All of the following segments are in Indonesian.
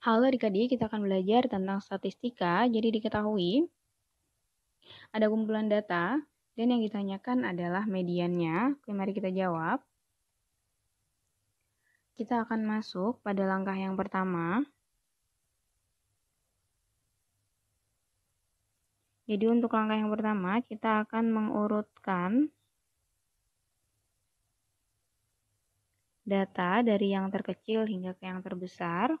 Halo adik-adik, kita akan belajar tentang statistika. Jadi diketahui ada kumpulan data dan yang ditanyakan adalah mediannya. Oke, mari kita jawab. Kita akan masuk pada langkah yang pertama. Jadi untuk langkah yang pertama, kita akan mengurutkan data dari yang terkecil hingga ke yang terbesar.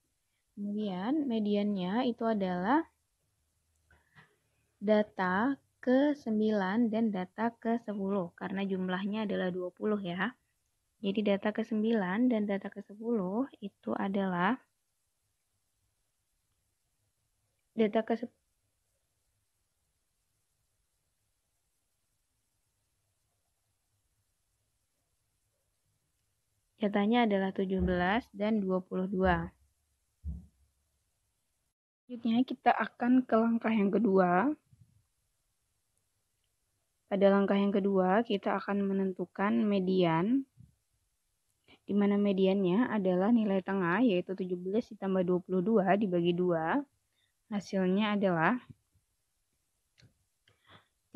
Kemudian mediannya itu adalah data ke-9 dan data ke-10 karena jumlahnya adalah 20 ya. Jadi data ke-9 dan data ke-10 itu adalah data ke Datanya adalah 17 dan 22. Selanjutnya kita akan ke langkah yang kedua. Pada langkah yang kedua, kita akan menentukan median di mana mediannya adalah nilai tengah yaitu 17 ditambah 22 dibagi 2. Hasilnya adalah 39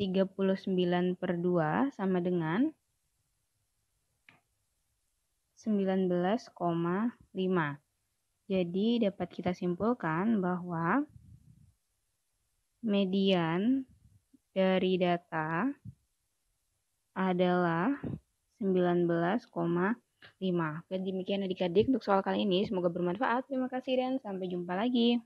per 2 sama dengan 19,5. Jadi dapat kita simpulkan bahwa median dari data adalah 19,5. Oke, demikian adik-adik untuk soal kali ini. Semoga bermanfaat. Terima kasih dan sampai jumpa lagi.